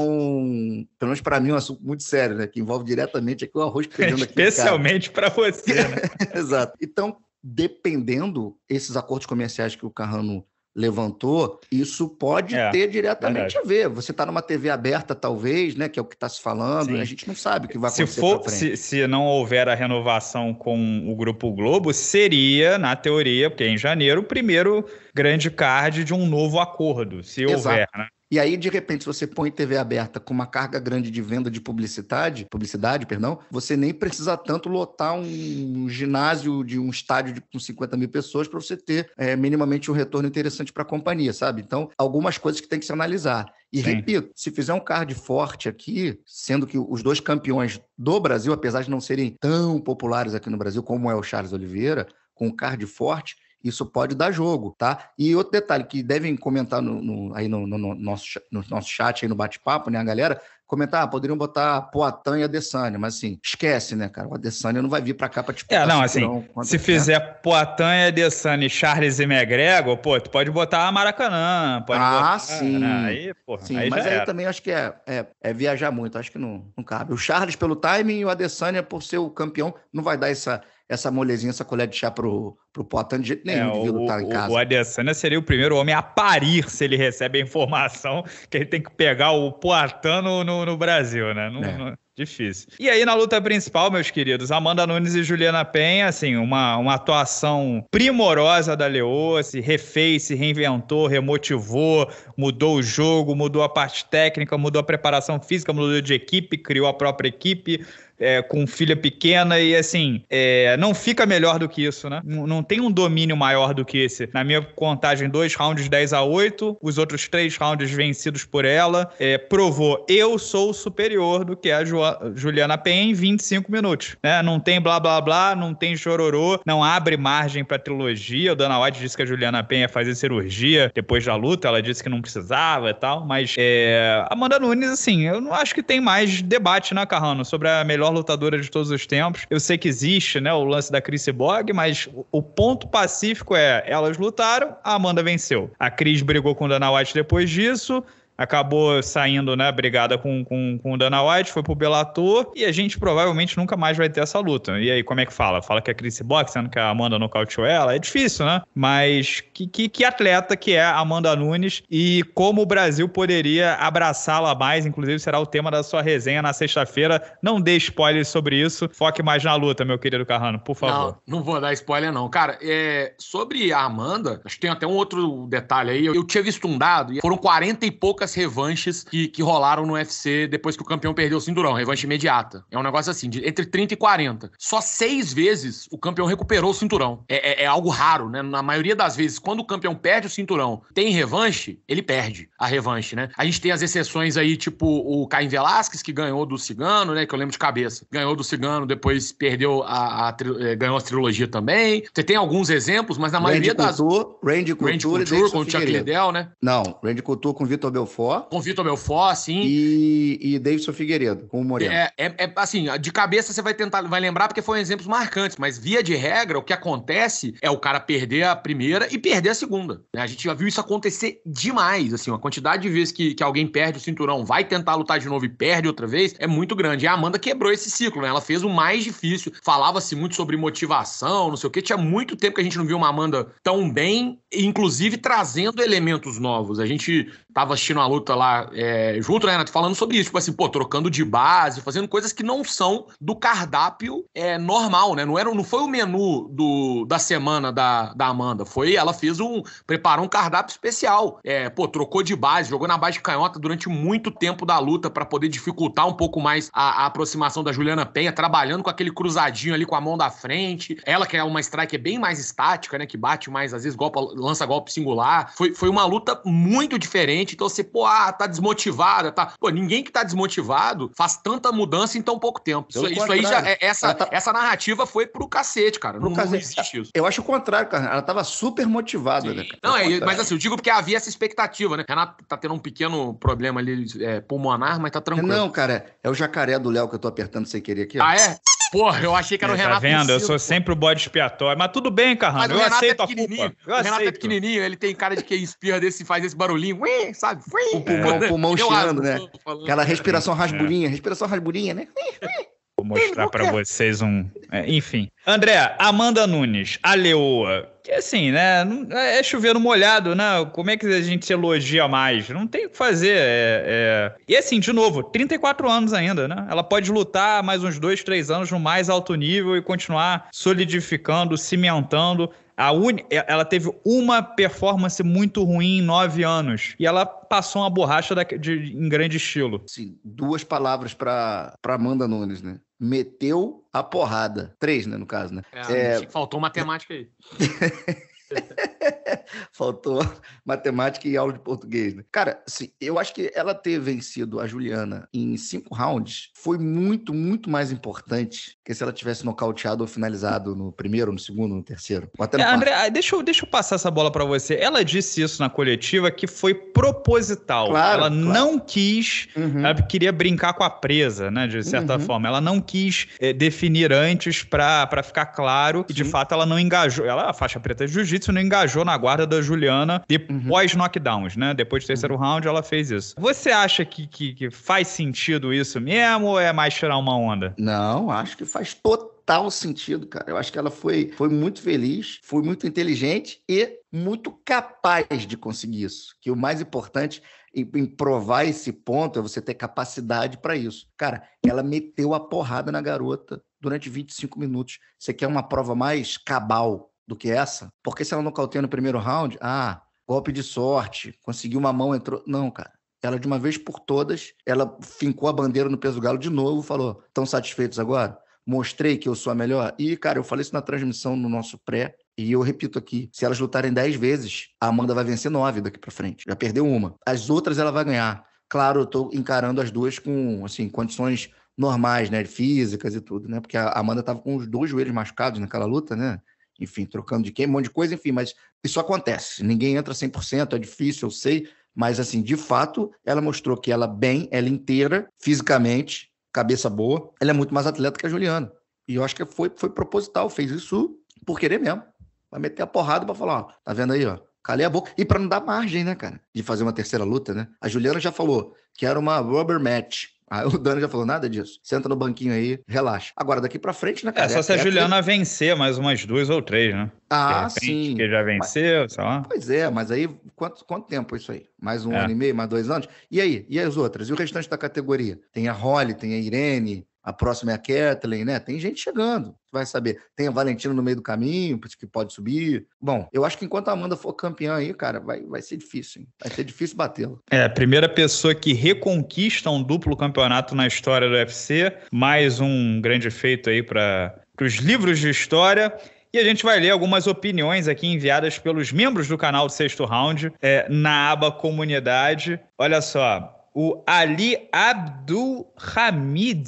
pelo menos para mim, é um assunto muito sério, né? Que envolve diretamente aqui o arroz pegando aqui. Especialmente para você, né? Exato. Então, dependendo, esses acordos comerciais que o Carrano levantou, isso pode é, ter diretamente verdade. a ver. Você está numa TV aberta, talvez, né? Que é o que está se falando, a gente não sabe o que vai se acontecer. For, se, se não houver a renovação com o Grupo Globo, seria, na teoria, porque é em janeiro, o primeiro grande card de um novo acordo, se Exato. houver, né? E aí, de repente, se você põe TV aberta com uma carga grande de venda de publicidade, publicidade, perdão, você nem precisa tanto lotar um ginásio de um estádio de, com 50 mil pessoas para você ter é, minimamente um retorno interessante para a companhia, sabe? Então, algumas coisas que tem que se analisar. E Sim. repito, se fizer um card forte aqui, sendo que os dois campeões do Brasil, apesar de não serem tão populares aqui no Brasil como é o Charles Oliveira, com um card forte, isso pode dar jogo, tá? E outro detalhe que devem comentar no, no aí no, no, no nosso, no nosso chat, aí no bate-papo, né, a galera, comentar, ah, poderiam botar Poatan e Adesanya, mas assim, esquece, né, cara? O Adesanya não vai vir para cá para te É, não, assim, se fizer né? Poatan e Adesanya, Charles e McGregor, pô, tu pode botar Maracanã, pode ah, botar... sim. Né, aí, porra, sim, aí mas aí era. também acho que é, é, é, viajar muito, acho que não, não cabe. O Charles pelo timing e o Adesanya por ser o campeão, não vai dar essa essa molezinha, essa colher de chá pro, pro Potan de jeito é, nenhum, é, o, devido estar em casa. O Adesanya seria o primeiro homem a parir se ele recebe a informação que ele tem que pegar o Poatan no, no no, Brasil, né? No, é. no... Difícil. E aí, na luta principal, meus queridos, Amanda Nunes e Juliana Penha, assim, uma, uma atuação primorosa da Leoa, se refez, se reinventou, remotivou, mudou o jogo, mudou a parte técnica, mudou a preparação física, mudou de equipe, criou a própria equipe é, com filha pequena e assim, é, não fica melhor do que isso, né? Não, não tem um domínio maior do que esse. Na minha contagem, dois rounds 10 a 8, os outros três rounds vencidos por ela, é, provou eu sou superior do que a jo Juliana Penha em 25 minutos, né? Não tem blá blá blá, não tem chororô, não abre margem para trilogia. O Dana White disse que a Juliana Penha ia fazer cirurgia depois da luta, ela disse que não precisava e tal, mas é, Amanda Nunes, assim, eu não acho que tem mais debate, né, Carrano, sobre a melhor melhor lutadora de todos os tempos. Eu sei que existe, né, o lance da Chris Borg, mas o ponto pacífico é, elas lutaram, a Amanda venceu. A Chris brigou com Dana White depois disso, acabou saindo, né, brigada com, com, com o Dana White, foi pro Bellator, e a gente provavelmente nunca mais vai ter essa luta. E aí, como é que fala? Fala que a é Chris Box, sendo que a Amanda nocauteou ela? É difícil, né? Mas que, que, que atleta que é a Amanda Nunes e como o Brasil poderia abraçá-la mais, inclusive será o tema da sua resenha na sexta-feira. Não dê spoilers sobre isso, foque mais na luta, meu querido Carrano, por favor. Não, não vou dar spoiler não. Cara, é... sobre a Amanda, acho que tem até um outro detalhe aí, eu, eu tinha visto um dado, e foram 40 e poucas várias revanches que, que rolaram no UFC depois que o campeão perdeu o cinturão, revanche imediata. É um negócio assim, de, entre 30 e 40. Só seis vezes o campeão recuperou o cinturão. É, é, é algo raro, né? Na maioria das vezes, quando o campeão perde o cinturão, tem revanche, ele perde a revanche, né? A gente tem as exceções aí, tipo o Caim Velasquez, que ganhou do Cigano, né? Que eu lembro de cabeça. Ganhou do Cigano, depois perdeu a, a, a eh, ganhou a trilogia também. Você tem alguns exemplos, mas na maioria Randy das. Couture, Randy Couture, Randy Couture com o Chuck Liddell, né? Não, Randy Couture com o Vitor Belfort. Belfort. Com Vitor Belfort, sim. E, e Davidson Figueiredo, com o Moreno. É, é, é, assim, de cabeça você vai tentar, vai lembrar porque foram exemplos marcantes, mas via de regra, o que acontece é o cara perder a primeira e perder a segunda. Né? A gente já viu isso acontecer demais, assim, a quantidade de vezes que, que alguém perde o cinturão, vai tentar lutar de novo e perde outra vez, é muito grande. E a Amanda quebrou esse ciclo, né? Ela fez o mais difícil, falava-se muito sobre motivação, não sei o quê. Tinha muito tempo que a gente não viu uma Amanda tão bem, inclusive trazendo elementos novos. A gente tava assistindo a luta lá é, junto, né, Renato? Falando sobre isso, tipo assim, pô, trocando de base, fazendo coisas que não são do cardápio é, normal, né? Não, era, não foi o menu do, da semana da, da Amanda, foi ela fez um, preparou um cardápio especial. É, pô, trocou de base, jogou na base canhota durante muito tempo da luta para poder dificultar um pouco mais a, a, aproximação da Juliana Penha, trabalhando com aquele cruzadinho ali com a mão da frente. Ela que é uma strike bem mais estática, né? Que bate mais, às vezes golpa, lança golpe singular. Foi, foi uma luta muito diferente, então você, pô, pô, ah, tá desmotivada, tá. Pô, ninguém que tá desmotivado faz tanta mudança em tão pouco tempo. Isso, isso aí já. É, essa, tá... essa narrativa foi pro cacete, cara. Pro não, cacete. não existe isso. Eu acho o contrário, cara. Ela tava super motivada, né, Não, é, mas assim, eu digo porque havia essa expectativa, né? Renato tá tendo um pequeno problema ali é, pulmonar, mas tá tranquilo. Não, cara, é o jacaré do Léo que eu tô apertando sem querer aqui. Ó. Ah, é? Porra, eu achei que era o tá Renato. Tá vendo? eu sou pô. sempre o bode expiatório. Mas tudo bem, Carrano. eu é aceito é a culpa. Eu o Renato é aceito. é pequenininho, ele tem cara de quem espirra desse faz esse barulhinho. Ui, sabe? Ui, o pulmão, né? é. pulmão chiando, né? Aquela respiração rasburinha, respiração rasburinha, né? Ui, ui mostrar para vocês um. É, enfim. André, Amanda Nunes, a leoa. Que assim, né? É, é chover molhado, né? Como é que a gente se elogia mais? Não tem o que fazer. É, é... E assim, de novo, 34 anos ainda, né? Ela pode lutar mais uns dois, três anos no mais alto nível e continuar solidificando, cimentando. A uni... Ela teve uma performance muito ruim em nove anos. E ela passou uma borracha da... de... em grande estilo. Sim, duas palavras para Amanda Nunes, né? meteu a porrada. Três, né, no caso, né? É, é... Faltou matemática aí. Faltou matemática e aula de português, né? Cara, assim, eu acho que ela ter vencido a Juliana em cinco rounds foi muito, muito mais importante que se ela tivesse nocauteado ou finalizado no primeiro, no segundo, no terceiro. até no é, André, ah, deixa eu, deixa eu passar essa bola para você. Ela disse isso na coletiva que foi proposital. Claro, ela claro. não quis, uhum. ela queria brincar com a presa, né? De certa uhum. forma. Ela não quis é, definir antes para ficar claro. que, de fato ela não engajou. Ela, a faixa preta de jiu jiu-jitsu não engajou na guarda da Juliana depois uhum. knockdowns, né? Depois do terceiro uhum. round, ela fez isso. Você acha que, que, que faz sentido isso mesmo ou é mais tirar uma onda? Não, acho que faz total sentido, cara. Eu acho que ela foi, foi muito feliz, foi muito inteligente e muito capaz de conseguir isso. Que o mais importante em, em provar esse ponto é você ter capacidade para isso. Cara, ela meteu a porrada na garota durante 25 minutos. Você quer uma prova mais cabal do que essa. Porque se ela nocauteia no primeiro round, ah, golpe de sorte, conseguiu uma mão, entrou. Não, cara. Ela, de uma vez por todas, ela fincou a bandeira no peso galo de novo, falou: estão satisfeitos agora? Mostrei que eu sou a melhor. E, cara, eu falei isso na transmissão no nosso pré. E eu repito aqui, se elas lutarem 10 vezes, a Amanda vai vencer 9 daqui para frente. Já perdeu uma. As outras ela vai ganhar. Claro, eu tô encarando as duas com, assim, condições normais, né, físicas e tudo, né? Porque a Amanda tava com os dois joelhos machucados naquela luta, né? enfim, trocando de quem um monte de coisa, enfim, mas isso acontece. Ninguém entra 100%, é difícil, eu sei, mas assim, de fato, ela mostrou que ela bem, ela inteira, fisicamente, cabeça boa, ela é muito mais atleta que a Juliana. E eu acho que foi, foi proposital, fez isso por querer mesmo. Vai meter a porrada para falar, ó, tá vendo aí, ó, calei a boca. E para não dar margem, né, cara, de fazer uma terceira luta, né? A Juliana já falou que era uma rubber match. Ah, o Dani já falou nada disso. Senta no banquinho aí, relaxa. Agora, daqui pra frente, né, é, cara? É só se a Juliana vencer mais umas duas ou três, né? Ah, repente, sim. Que já venceu, mas... sei lá. Pois é, mas aí quanto, quanto tempo isso aí? Mais um é. ano e meio, mais dois anos? E aí? E as outras? E o restante da categoria? Tem a Holly, tem a Irene, a próxima é a Kathleen, né? Tem gente chegando, tu vai saber. Tem a Valentina no meio do caminho, que pode subir. Bom, eu acho que enquanto a Amanda for campeã aí, cara, vai, vai ser difícil, hein? Vai ser difícil batê-la. É, a primeira pessoa que reconquista um duplo campeonato na história do UFC. Mais um grande feito aí para os livros de história. E a gente vai ler algumas opiniões aqui enviadas pelos membros do canal do Sexto Round é, na aba Comunidade. Olha só, o Ali Abdul Hamid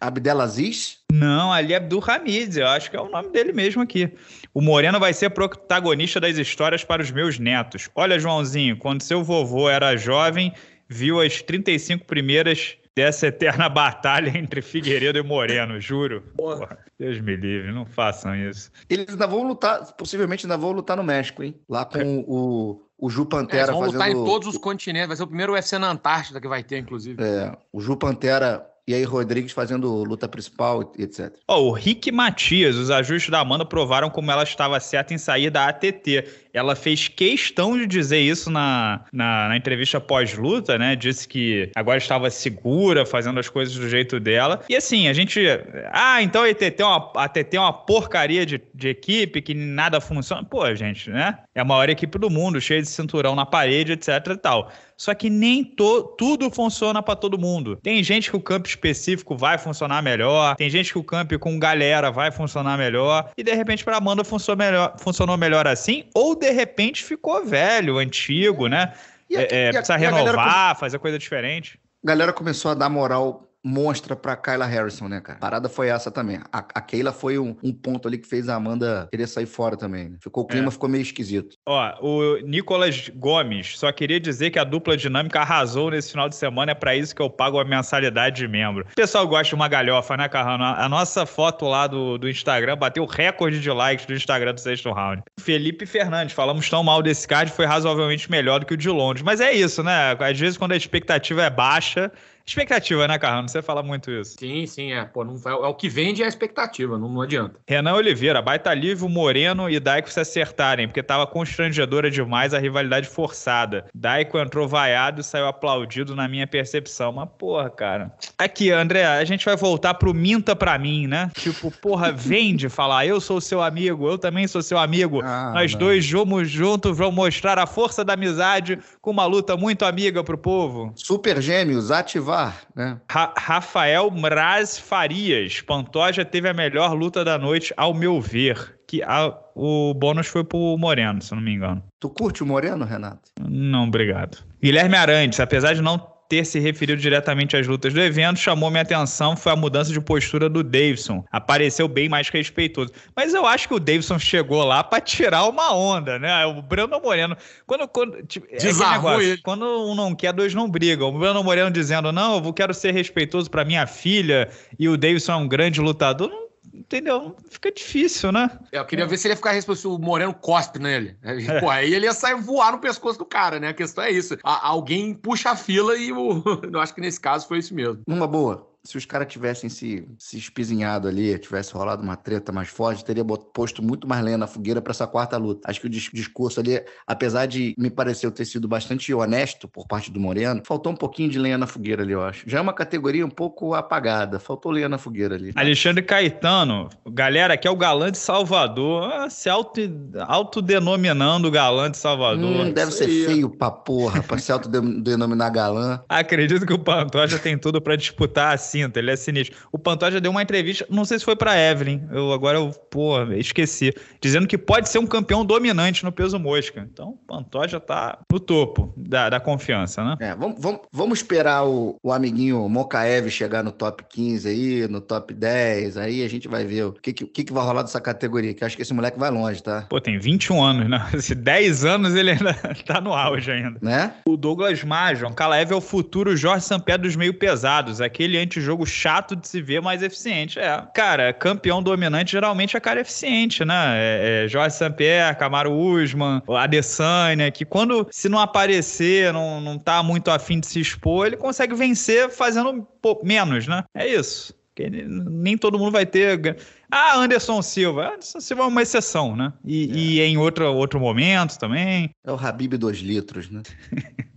Abdelaziz? Não, ali é Abdul Hamid. eu acho que é o nome dele mesmo aqui. O Moreno vai ser protagonista das histórias para os meus netos. Olha, Joãozinho, quando seu vovô era jovem, viu as 35 primeiras dessa eterna batalha entre Figueiredo e Moreno, juro. Porra. Deus me livre, não façam isso. Eles ainda vão lutar, possivelmente ainda vão lutar no México, hein? Lá com é. o, o Ju Pantera é, vão fazendo... lutar em todos os continentes, vai ser o primeiro UFC na Antártida que vai ter, inclusive. É, o Ju Pantera e aí, Rodrigues fazendo luta principal, etc. Oh, o Rick Matias, os ajustes da Amanda provaram como ela estava certa em sair da ATT. Ela fez questão de dizer isso na, na, na entrevista pós-luta, né? Disse que agora estava segura, fazendo as coisas do jeito dela. E assim, a gente. Ah, então a TT é uma, TT é uma porcaria de, de equipe que nada funciona. Pô, gente, né? É a maior equipe do mundo, cheia de cinturão na parede, etc e tal. Só que nem to, tudo funciona para todo mundo. Tem gente que o campo específico vai funcionar melhor, tem gente que o campo com galera vai funcionar melhor, e de repente para Amanda funcionou melhor, funcionou melhor assim, ou de repente ficou velho, antigo, né? E a, é, é e a, precisa renovar, a galera, fazer coisa diferente. A galera começou a dar moral monstra pra Kyla Harrison, né, cara? A parada foi essa também. A, a Keila foi um, um, ponto ali que fez a Amanda querer sair fora também. Né? Ficou o clima, é. ficou meio esquisito. Ó, o Nicolas Gomes só queria dizer que a dupla dinâmica arrasou nesse final de semana. É pra isso que eu pago a mensalidade de membro. O pessoal gosta de uma galhofa, né, Carrano? A nossa foto lá do, do Instagram bateu recorde de likes do Instagram do sexto round. Felipe Fernandes, falamos tão mal desse card, foi razoavelmente melhor do que o de Londres. Mas é isso, né? Às vezes, quando a expectativa é baixa, Expectativa, né, Carrano? Você fala muito isso. Sim, sim, é. Pô, não, é, é o que vende é a expectativa, não, não adianta. Renan Oliveira, baita livre, Moreno e Daico se acertarem, porque tava constrangedora demais a rivalidade forçada. Daico entrou vaiado e saiu aplaudido na minha percepção. Mas, porra, cara. Aqui, André, a gente vai voltar pro minta pra mim, né? Tipo, porra, vende falar, eu sou seu amigo, eu também sou seu amigo. Ah, Nós não. dois vamos juntos, vamos mostrar a força da amizade com uma luta muito amiga para o povo. Super Gêmeos, ativar, né? Ra Rafael Mraz Farias. Pantoja teve a melhor luta da noite, ao meu ver. Que a, o bônus foi pro Moreno, se não me engano. Tu curte o Moreno, Renato? Não, obrigado. Guilherme Arantes, apesar de não ter se referido diretamente às lutas do evento chamou minha atenção foi a mudança de postura do Davidson. Apareceu bem mais respeitoso. Mas eu acho que o Davidson chegou lá para tirar uma onda, né? O Bruno Moreno, quando quando tipo, é negócio, quando um não quer, dois não brigam. O Bruno Moreno dizendo: "Não, eu quero ser respeitoso para minha filha" e o Davidson é um grande lutador. Não entendeu? Fica difícil, né? É, eu queria é. ver se ele ia ficar responsável se o Moreno cospe nele. É. Pô, aí ele ia sair voar no pescoço do cara, né? A questão é isso. A, alguém puxa a fila e o... eu acho que nesse caso foi isso mesmo. Uma boa se os caras tivessem se, se espizinhado ali, tivesse rolado uma treta mais forte, teria posto muito mais lenha na fogueira para essa quarta luta. Acho que o discurso ali, apesar de me parecer ter sido bastante honesto por parte do Moreno, faltou um pouquinho de lenha na fogueira ali, eu acho. Já é uma categoria um pouco apagada, faltou lenha na fogueira ali. Alexandre Caetano, galera, aqui é o galã de Salvador, ah, se auto, autodenominando galã de Salvador. Hum, deve ser feio pra porra, pra se autodenominar galã. Acredito que o Pantoja tem tudo para disputar a Jacinto, ele é sinistro. O Pantoja deu uma entrevista, não sei se foi para Evelyn, eu agora eu, pô, esqueci, dizendo que pode ser um campeão dominante no peso mosca. Então, o Pantoja tá no topo da, da confiança, né? É, vamos, vamos, vamos esperar o, o amiguinho Mokaev chegar no top 15 aí, no top 10, aí a gente vai ver o que, que, que vai rolar dessa categoria, que acho que esse moleque vai longe, tá? Pô, tem 21 anos, né? Esse 10 anos ele ainda tá no auge ainda. Né? O Douglas Majon, Kalaev é o futuro Jorge Sampé dos meio pesados, aquele antes jogo chato de se ver, mas eficiente. É, cara, campeão dominante geralmente é cara eficiente, né? É, é Jorge Sampier, Camaro Usman, Adesanya, que quando se não aparecer, não, não tá muito afim de se expor, ele consegue vencer fazendo pouco, menos, né? É isso. nem todo mundo vai ter. Ah, Anderson Silva. Anderson Silva é uma exceção, né? E, é. e em outro, outro momento também. É o Habib dos litros, né?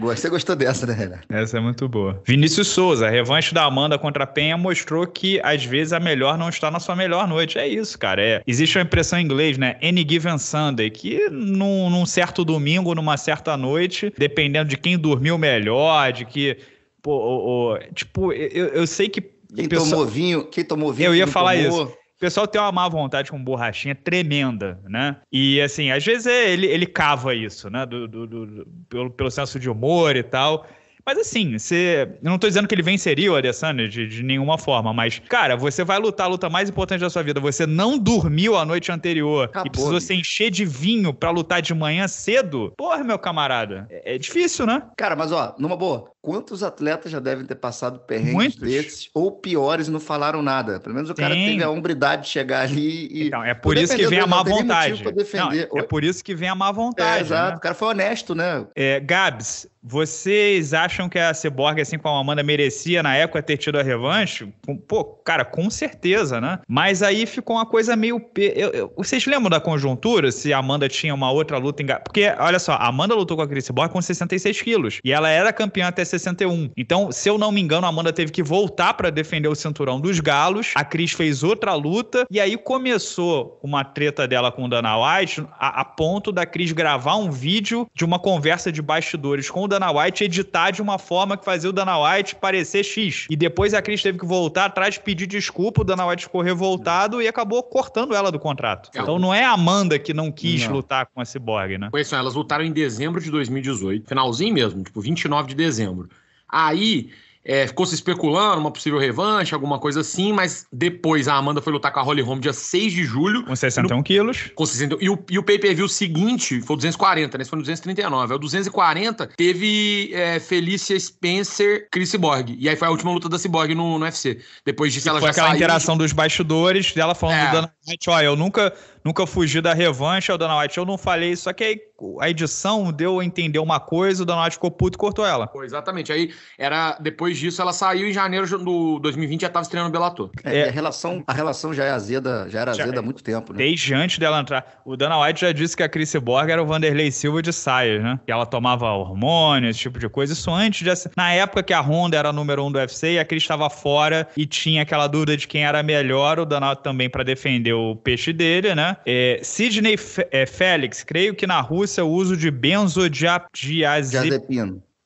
Você gostou dessa, né, Renato? Essa é muito boa. Vinícius Souza, revanche da Amanda contra a Penha mostrou que às vezes a melhor não está na sua melhor noite. É isso, cara. É, existe uma impressão em inglês, né? Any given Sunday, que num, num certo domingo, numa certa noite, dependendo de quem dormiu melhor, de que. Pô, ou, ou, tipo, eu, eu sei que. Quem pessoa... tomou vinho, quem tomou vinho. Eu ia falar tomou... isso o pessoal tem uma má vontade com borrachinha tremenda, né? E assim, às vezes é, ele, ele cava isso, né? Do, do, do, pelo, pelo senso de humor e tal. Mas assim, você. Eu não tô dizendo que ele venceria o Adesanya de, de nenhuma forma, mas, cara, você vai lutar a luta mais importante da sua vida. Você não dormiu a noite anterior Acabou, e precisou se encher de vinho para lutar de manhã cedo. Porra, meu camarada. É, é, difícil, né? Cara, mas ó, numa boa, Quantos atletas já devem ter passado perrengues Muitos. desses ou piores e não falaram nada? Pelo menos o Sim. cara teve a hombridade de chegar ali e. Então, é por isso que vem a má vontade. Não, é por isso que vem a má é, vontade. É, exato, né? o cara foi honesto, né? É, Gabs, vocês acham que a Cyborg, assim como a Amanda, merecia na época ter tido a revanche? Pô, cara, com certeza, né? Mas aí ficou uma coisa meio. Eu, eu, vocês lembram da conjuntura? Se a Amanda tinha uma outra luta. Em... Porque, olha só, a Amanda lutou com a Chris Cyborg com 66 quilos e ela era campeã até 66. 61. Então, se eu não me engano, a Amanda teve que voltar para defender o cinturão dos galos. A Cris fez outra luta e aí começou uma treta dela com o Dana White a, a ponto da Cris gravar um vídeo de uma conversa de bastidores com o Dana White editar de uma forma que fazia o Dana White parecer X. E depois a Cris teve que voltar atrás pedir desculpa, o Dana White ficou revoltado e acabou cortando ela do contrato. É. Então não é a Amanda que não quis não. lutar com a Cyborg, né? Pois é, elas lutaram em dezembro de 2018, finalzinho mesmo, tipo 29 de dezembro. Aí é, ficou se especulando, uma possível revanche, alguma coisa assim, mas depois a Amanda foi lutar com a Holly Holm dia 6 de julho. Com 61 no, quilos. Com 60, e o, e o pay-per-view seguinte foi 240, né? Esse foi no 239. É o 240 teve é, Felícia Spencer, Chris Borg. E aí foi a última luta da Cyborg no, no UFC. Depois disso e ela foi já aquela saiu, interação dos bastidores dela falando é. do Dana White, ó, eu nunca nunca fugiu da revanche, o Dana White, eu não falei isso, só que aí a edição deu a entender uma coisa, o Dana White ficou puto e cortou ela. exatamente, aí era, depois disso ela saiu em janeiro do 2020 já estava estreando o Bellator. É, é, a, relação, a relação já é azeda, já era já, azeda há é. muito tempo, né? Desde antes dela entrar, o Dana White já disse que a Chris Borg era o Vanderlei Silva de saias, né? Que ela tomava hormônios esse tipo de coisa, isso antes de... na época que a Honda era a número um do UFC e a Cris estava fora e tinha aquela dúvida de quem era melhor, o Dana também para defender o peixe dele, né? É, Sidney F é, Félix, creio que na Rússia o uso de benzodiazepina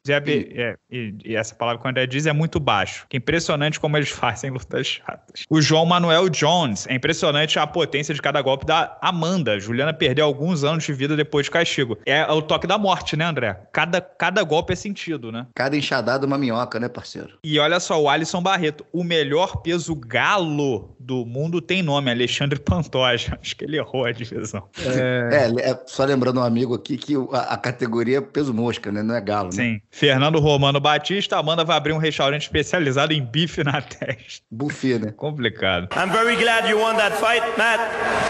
é, e, e, essa palavra que o André diz é muito baixo. Que impressionante como eles fazem lutas chatas. O João Manuel Jones. É impressionante a potência de cada golpe da Amanda. Juliana perdeu alguns anos de vida depois de castigo. É o toque da morte, né, André? Cada, cada golpe é sentido, né? Cada enxadada é uma minhoca, né, parceiro? E olha só, o Alisson Barreto. O melhor peso galo do mundo tem nome, Alexandre Pantoja. Acho que ele errou a divisão. É, é, é só lembrando um amigo aqui que a, a categoria é peso mosca, né? Não é galo, Sim. né? Sim. Fernando Romano Batista, Amanda vai abrir um restaurante especializado em bife na testa. Buffet, né? Complicado. I'm very glad you won that fight, Matt,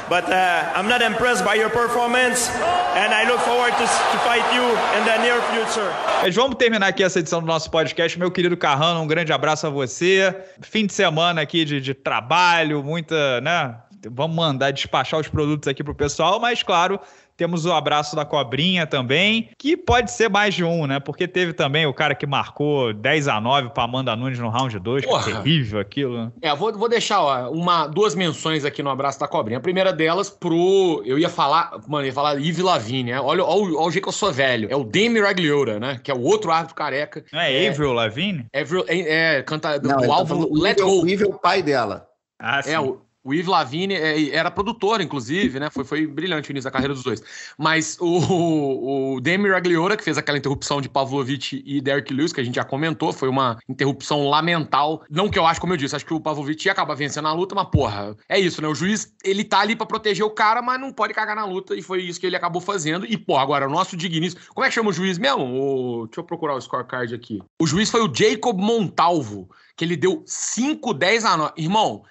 but uh, I'm not impressed by your performance and I look forward to, to fight you in the near future. Mas vamos terminar aqui essa edição do nosso podcast. Meu querido Carrano, um grande abraço a você. Fim de semana aqui de, de trabalho, muita, né? Vamos mandar despachar os produtos aqui pro pessoal, mas claro, temos o abraço da cobrinha também, que pode ser mais de um, né? Porque teve também o cara que marcou 10 a 9 para Amanda Nunes no round 2, Porra. que é terrível aquilo. Né? É, vou, vou deixar ó, uma, duas menções aqui no abraço da cobrinha. A primeira delas pro. Eu ia falar, mano, ia falar Yves Lavigne, né? Olha, olha, olha, olha o jeito que eu sou velho. É o Demi Ragliora, né? Que é o outro árbitro careca. Não é, é Avril Lavigne? Avril, é, é, canta Não, do tá álbum Let Go. O é o pai dela. Ah, é, sim. É, o, o Yves Lavigne é, era produtor, inclusive, né? Foi, foi brilhante o início da carreira dos dois. Mas o, o Demi Ragliora, que fez aquela interrupção de Pavlovic e Derek Lewis, que a gente já comentou, foi uma interrupção lamental. Não que eu acho, como eu disse, acho que o Pavlovic ia acabar vencendo a luta, mas porra, é isso, né? O juiz, ele tá ali para proteger o cara, mas não pode cagar na luta, e foi isso que ele acabou fazendo. E, porra, agora, o nosso digníssimo... Como é que chama o juiz mesmo? O... Deixa eu procurar o scorecard aqui. O juiz foi o Jacob Montalvo, que ele deu 5, 10 a 9. Irmão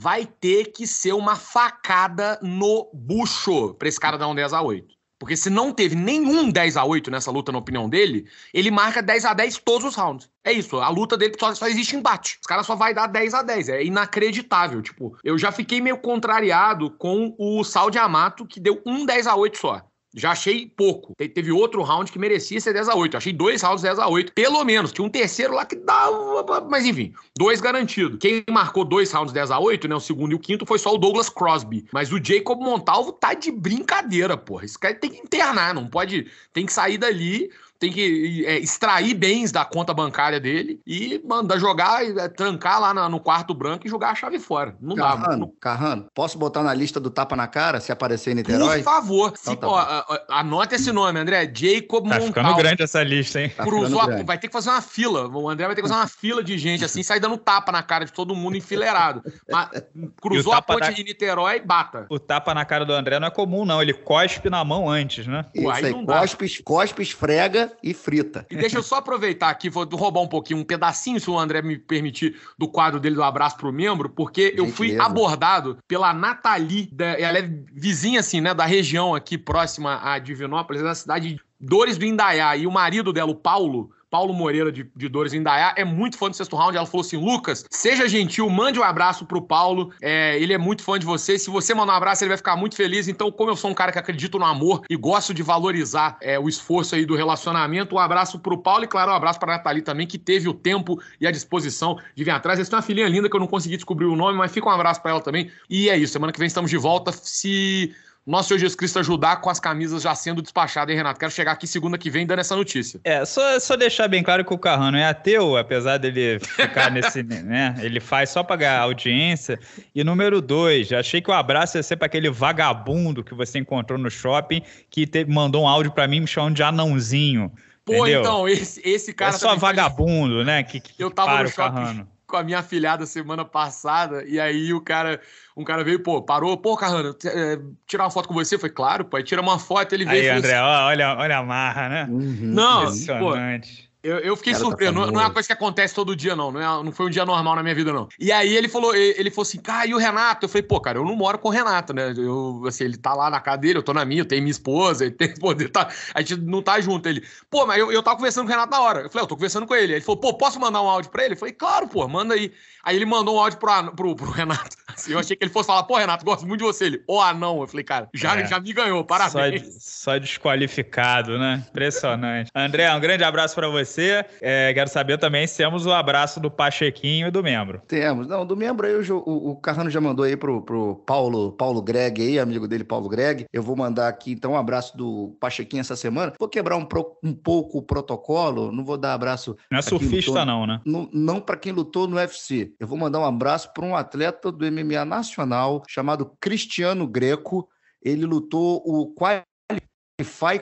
vai ter que ser uma facada no bucho pra esse cara dar um 10 a 8. Porque se não teve nenhum 10 a 8 nessa luta, na opinião dele, ele marca 10 a 10 todos os rounds. É isso, a luta dele só, só existe embate. Os caras só vai dar 10 a 10, é inacreditável. Tipo, eu já fiquei meio contrariado com o Sal de Amato, que deu um 10 a 8 só. Já achei pouco. Teve outro round que merecia ser 10 a 8. Achei dois rounds 10 a 8, pelo menos. Tinha um terceiro lá que dava, mas enfim, dois garantido. Quem marcou dois rounds 10 a 8, né, o segundo e o quinto foi só o Douglas Crosby, mas o Jacob Montalvo tá de brincadeira, porra. Esse cara tem que internar, não pode, tem que sair dali tem que é, extrair bens da conta bancária dele e mandar jogar, é, trancar lá na, no quarto branco e jogar a chave fora. Não Carrano, dá. Não... Carrano, posso botar na lista do tapa na cara se aparecer em Niterói? Por favor. Então, se, tá ó, anota esse nome, André. Jacob tá Moncal. ficando grande essa lista, hein? Tá cruzou a... vai ter que fazer uma fila. O André vai ter que fazer uma fila de gente assim, sair dando tapa na cara de todo mundo enfileirado. Mas, cruzou a ponte na... de Niterói, bata. O tapa na cara do André não é comum, não. Ele cospe na mão antes, né? Isso Uai, aí, cospe, cospe, esfrega e frita. E deixa eu só aproveitar aqui, vou roubar um pouquinho, um pedacinho, se o André me permitir, do quadro dele do Abraço pro Membro, porque Gente eu fui mesmo. abordado pela Nathalie, da, ela é vizinha, assim, né, da região aqui próxima a Divinópolis, na é cidade de Dores do Indaiá, e o marido dela, o Paulo, Paulo Moreira de, de Dores Indaiá, é muito fã do sexto round. Ela falou assim: Lucas, seja gentil, mande um abraço pro Paulo. É, ele é muito fã de você. Se você mandar um abraço, ele vai ficar muito feliz. Então, como eu sou um cara que acredito no amor e gosto de valorizar é, o esforço aí do relacionamento, um abraço pro Paulo e, claro, um abraço pra Nathalie também, que teve o tempo e a disposição de vir atrás. Essa é uma filhinha linda que eu não consegui descobrir o nome, mas fica um abraço para ela também. E é isso. Semana que vem estamos de volta. Se nosso Senhor Jesus Cristo ajudar com as camisas já sendo despachadas, hein, Renato? Quero chegar aqui segunda que vem dando essa notícia. É, só, só deixar bem claro que o Carrano é ateu, apesar dele ficar nesse. né? Ele faz só ganhar audiência. E número dois, achei que o abraço ia ser para aquele vagabundo que você encontrou no shopping que te, mandou um áudio para mim me chamando de anãozinho. Pô, entendeu? então, esse, esse cara. É só vagabundo, faz... né? Que, que eu tava para no o shopping. Carrano com a minha filhada semana passada, e aí o cara, um cara veio, pô, parou, pô, Carrano, é, tirar uma foto com você? Foi claro, pô, aí tira uma foto, ele veio. Aí, André, olha, olha a marra, né? Uhum, não, impressionante. Pô, eu, eu fiquei tá surpreso. Tá não, não, é uma coisa que acontece todo dia, não. Não, é, não foi um dia normal na minha vida, não. E aí ele falou, ele falou assim, cara, e o Renato? Eu falei, pô, cara, eu não moro com o Renato, né? Eu, assim, ele tá lá na casa dele, eu tô na minha, eu tenho minha esposa, ele tem poder, tá, a gente não tá junto. Ele, pô, mas eu, eu tava conversando com o Renato na hora. Eu falei, é, eu tô conversando com ele. Ele falou, pô, posso mandar um áudio pra ele? Eu falei, claro, pô, manda aí. Aí ele mandou um áudio pro, pro, pro Renato. Assim, eu achei que ele fosse falar, pô, Renato, gosto muito de você. Ele, ô oh, anão. Eu falei, cara, já, é. já me ganhou, parabéns. Só, só desqualificado, né? Impressionante. André, um grande abraço para você. É, quero saber também se temos o abraço do Pachequinho e do membro. Temos. Não, do membro aí, o, o, Carrano já mandou aí pro, pro Paulo, Paulo Greg aí, amigo dele, Paulo Greg. Eu vou mandar aqui, então, um abraço do Pachequinho essa semana. Vou quebrar um, pro, um pouco o protocolo, não vou dar abraço. Não é surfista, lutou, não, né? não para quem lutou no UFC eu vou mandar um abraço para um atleta do MMA nacional chamado Cristiano Greco. Ele lutou o Qualify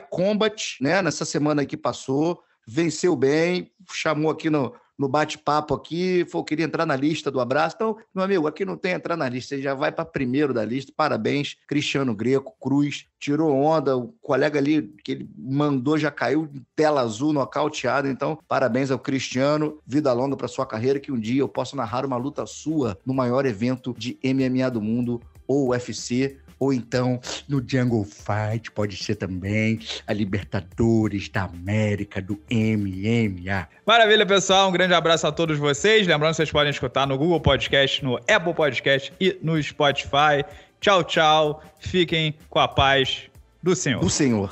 Combat, né, nessa semana que passou, venceu bem, chamou aqui no no bate-papo aqui, falou queria entrar na lista do abraço. Então, meu amigo, aqui não tem entrar na lista, você já vai para primeiro da lista. Parabéns, Cristiano Greco, Cruz, tirou onda, o colega ali que ele mandou já caiu tela azul, nocauteado. Então, parabéns ao Cristiano, vida longa para sua carreira, que um dia eu possa narrar uma luta sua no maior evento de MMA do mundo, ou UFC ou então no Jungle Fight, pode ser também a Libertadores da América, do MMA. Maravilha, pessoal. Um grande abraço a todos vocês. Lembrando que vocês podem escutar no Google Podcast, no Apple Podcast e no Spotify. Tchau, tchau. Fiquem com a paz do Senhor. Do Senhor.